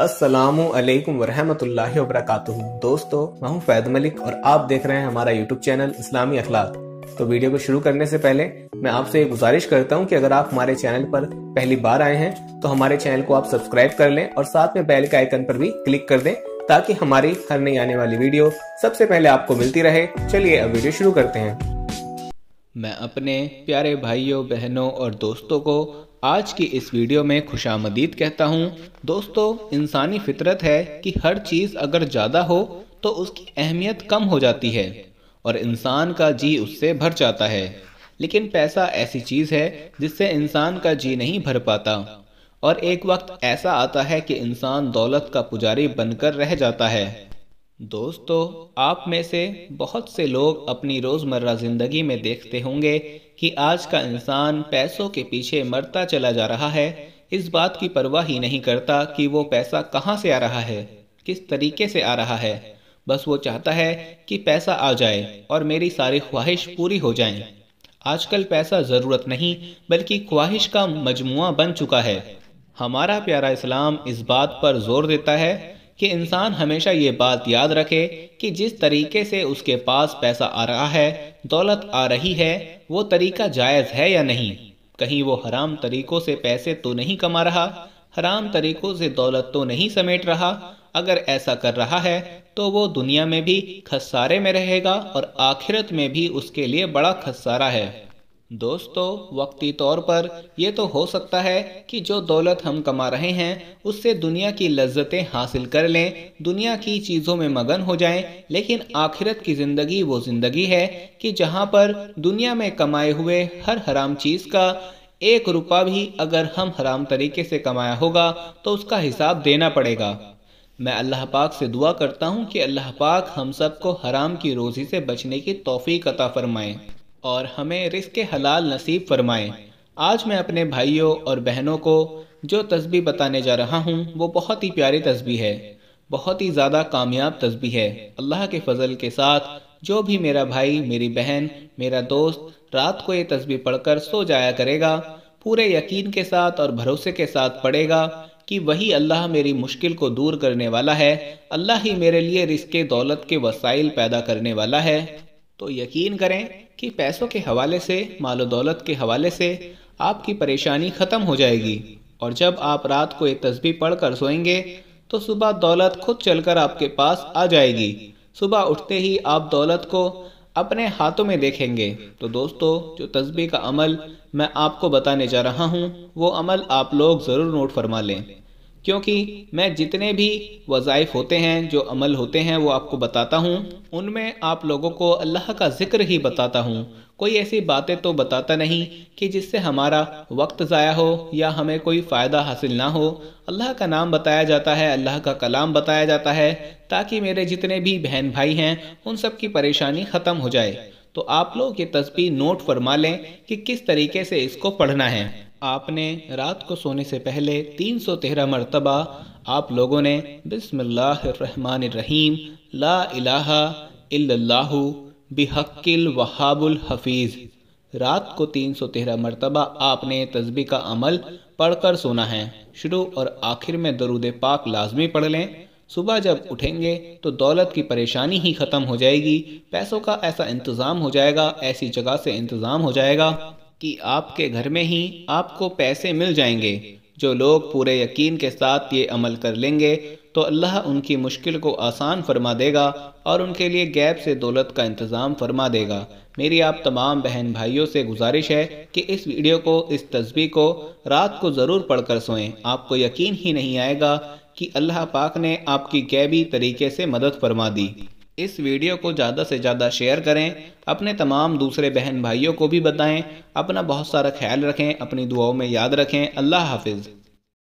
असलकम वरहमल वरक दोस्तों मैं हूं फैद मलिक और आप देख रहे हैं हमारा यूट्यूब चैनल इस्लामी अखलाक तो वीडियो को शुरू करने से पहले मैं आपसे गुजारिश करता हूं कि अगर आप हमारे चैनल पर पहली बार आए हैं तो हमारे चैनल को आप सब्सक्राइब कर लें और साथ में बेल के आइकन पर भी क्लिक कर दें ताकि हमारी हर नई आने वाली वीडियो सबसे पहले आपको मिलती रहे चलिए अब वीडियो शुरू करते हैं मैं अपने प्यारे भाइयों बहनों और दोस्तों को आज की इस वीडियो में खुशामदीद कहता हूँ दोस्तों इंसानी फितरत है कि हर चीज़ अगर ज़्यादा हो तो उसकी अहमियत कम हो जाती है और इंसान का जी उससे भर जाता है लेकिन पैसा ऐसी चीज़ है जिससे इंसान का जी नहीं भर पाता और एक वक्त ऐसा आता है कि इंसान दौलत का पुजारी बनकर रह जाता है दोस्तों आप में से बहुत से लोग अपनी रोज़मर्रा ज़िंदगी में देखते होंगे कि आज का इंसान पैसों के पीछे मरता चला जा रहा है इस बात की परवाह ही नहीं करता कि वो पैसा कहाँ से आ रहा है किस तरीके से आ रहा है बस वो चाहता है कि पैसा आ जाए और मेरी सारी ख्वाहिश पूरी हो जाए आजकल पैसा ज़रूरत नहीं बल्कि ख्वाहिश का मजमुआ बन चुका है हमारा प्यारा इस्लाम इस बात पर जोर देता है कि इंसान हमेशा ये बात याद रखे कि जिस तरीके से उसके पास पैसा आ रहा है दौलत आ रही है वो तरीका जायज़ है या नहीं कहीं वो हराम तरीक़ों से पैसे तो नहीं कमा रहा हराम तरीक़ों से दौलत तो नहीं समेट रहा अगर ऐसा कर रहा है तो वो दुनिया में भी खसारे में रहेगा और आखिरत में भी उसके लिए बड़ा खसारा है दोस्तों वक्ती तौर पर यह तो हो सकता है कि जो दौलत हम कमा रहे हैं उससे दुनिया की लज्जतें हासिल कर लें दुनिया की चीज़ों में मगन हो जाएं, लेकिन आखिरत की ज़िंदगी वो ज़िंदगी है कि जहाँ पर दुनिया में कमाए हुए हर हराम चीज़ का एक रुपया भी अगर हम हराम तरीके से कमाया होगा तो उसका हिसाब देना पड़ेगा मैं अल्लाह पाक से दुआ करता हूँ कि अल्लाह पाक हम सबको हराम की रोज़ी से बचने की तोफ़ी अता फ़रमाएँ और हमें रिस्क हलाल नसीब फरमाएं आज मैं अपने भाइयों और बहनों को जो तस्बी बताने जा रहा हूँ वो बहुत ही प्यारी तस्बी है बहुत ही ज़्यादा कामयाब तस्बी है अल्लाह के फजल के साथ जो भी मेरा भाई मेरी बहन मेरा दोस्त रात को ये तस्बी पढ़कर सो जाया करेगा पूरे यकीन के साथ और भरोसे के साथ पढ़ेगा कि वही अल्लाह मेरी मुश्किल को दूर करने वाला है अल्लाह ही मेरे लिए रिस्क दौलत के वसाइल पैदा करने वाला है तो यकीन करें कि पैसों के हवाले से मालो दौलत के हवाले से आपकी परेशानी ख़त्म हो जाएगी और जब आप रात को एक तस्बी पढ़ कर सोएंगे तो सुबह दौलत खुद चलकर आपके पास आ जाएगी सुबह उठते ही आप दौलत को अपने हाथों में देखेंगे तो दोस्तों जो तस्बी का अमल मैं आपको बताने जा रहा हूँ वो अमल आप लोग ज़रूर नोट फरमा लें क्योंकि मैं जितने भी वज़ाइफ होते हैं जो अमल होते हैं वो आपको बताता हूँ उनमें आप लोगों को अल्लाह का ज़िक्र ही बताता हूँ कोई ऐसी बातें तो बताता नहीं कि जिससे हमारा वक्त ज़ाया हो या हमें कोई फ़ायदा हासिल ना हो अल्लाह का नाम बताया जाता है अल्लाह का कलाम बताया जाता है ताकि मेरे जितने भी बहन भाई हैं उन सब की परेशानी ख़त्म हो जाए तो आप लोग ये तस्वीर नोट फरमा लें कि किस तरीके से इसको पढ़ना है आपने रात को सोने से पहले 313 मरतबा आप लोगों ने बिसमीम ला इलाहा इल्लल्लाहु वहाबुल हफीज़ रात को 313 मरतबा आपने तस्बी का अमल पढ़कर सोना है शुरू और आखिर में दरूद पाक लाजमी पढ़ लें सुबह जब उठेंगे तो दौलत की परेशानी ही ख़त्म हो जाएगी पैसों का ऐसा इंतज़ाम हो जाएगा ऐसी जगह से इंतज़ाम हो जाएगा कि आपके घर में ही आपको पैसे मिल जाएंगे जो लोग पूरे यकीन के साथ ये अमल कर लेंगे तो अल्लाह उनकी मुश्किल को आसान फरमा देगा और उनके लिए गैप से दौलत का इंतज़ाम फरमा देगा मेरी आप तमाम बहन भाइयों से गुजारिश है कि इस वीडियो को इस तस्वीर को रात को ज़रूर पढ़कर सोएं आपको यकीन ही नहीं आएगा कि अल्लाह पाक ने आपकी गैबी तरीके से मदद फरमा दी इस वीडियो को ज़्यादा से ज़्यादा शेयर करें अपने तमाम दूसरे बहन भाइयों को भी बताएं अपना बहुत सारा ख्याल रखें अपनी दुआओं में याद रखें अल्लाह हाफिज़